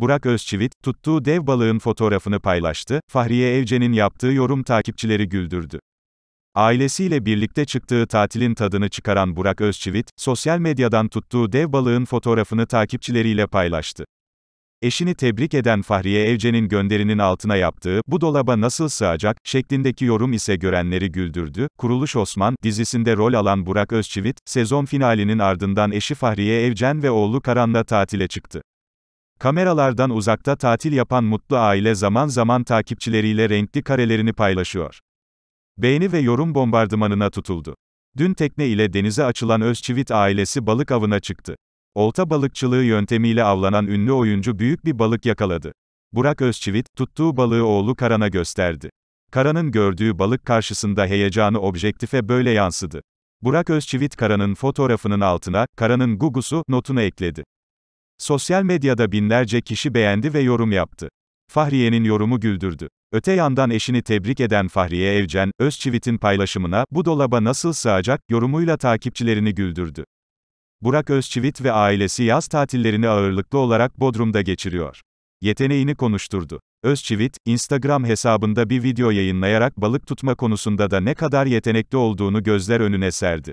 Burak Özçivit, tuttuğu dev balığın fotoğrafını paylaştı, Fahriye Evcen'in yaptığı yorum takipçileri güldürdü. Ailesiyle birlikte çıktığı tatilin tadını çıkaran Burak Özçivit, sosyal medyadan tuttuğu dev balığın fotoğrafını takipçileriyle paylaştı. Eşini tebrik eden Fahriye Evcen'in gönderinin altına yaptığı, bu dolaba nasıl sığacak, şeklindeki yorum ise görenleri güldürdü. Kuruluş Osman, dizisinde rol alan Burak Özçivit, sezon finalinin ardından eşi Fahriye Evcen ve oğlu Karan'la tatile çıktı. Kameralardan uzakta tatil yapan mutlu aile zaman zaman takipçileriyle renkli karelerini paylaşıyor. Beğeni ve yorum bombardımanına tutuldu. Dün tekne ile denize açılan Özçivit ailesi balık avına çıktı. Olta balıkçılığı yöntemiyle avlanan ünlü oyuncu büyük bir balık yakaladı. Burak Özçivit, tuttuğu balığı oğlu Karan'a gösterdi. Karan'ın gördüğü balık karşısında heyecanı objektife böyle yansıdı. Burak Özçivit Karan'ın fotoğrafının altına, Karan'ın gugusu, notunu ekledi. Sosyal medyada binlerce kişi beğendi ve yorum yaptı. Fahriye'nin yorumu güldürdü. Öte yandan eşini tebrik eden Fahriye Evcen, Özçivit'in paylaşımına, bu dolaba nasıl sığacak, yorumuyla takipçilerini güldürdü. Burak Özçivit ve ailesi yaz tatillerini ağırlıklı olarak Bodrum'da geçiriyor. Yeteneğini konuşturdu. Özçivit, Instagram hesabında bir video yayınlayarak balık tutma konusunda da ne kadar yetenekli olduğunu gözler önüne serdi.